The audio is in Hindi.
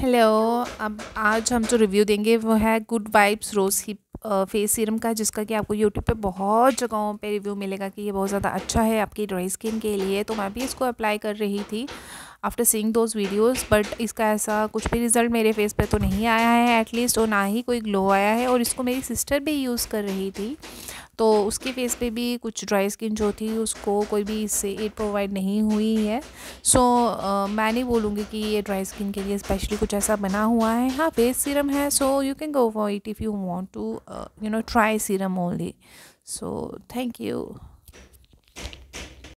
हेलो अब आज हम जो रिव्यू देंगे वो है good vibes rose hip face serum का जिसका कि आपको यूट्यूब पे बहुत जगहों पे रिव्यू मिलेगा कि ये बहुत ज़्यादा अच्छा है आपकी ड्राई स्किन के लिए तो मैं भी इसको अप्लाई कर रही थी after seeing those videos but इसका ऐसा कुछ भी रिज़ल्ट मेरे फेस पर तो नहीं आया है एटलीस्ट और ना ही कोई ग्लो आया है और इसको मेरी सिस्टर भी यूज़ कर रही थी तो उसकी फेस पे भी कुछ ड्राई स्किन जो थी उसको कोई भी इससे एड प्रोवाइड नहीं हुई है सो so, uh, मैं नहीं बोलूँगी कि ये ड्राई स्किन के लिए स्पेशली कुछ ऐसा बना हुआ है हाँ फेस सीरम है so you can go for it if you want to you know try serum only so thank you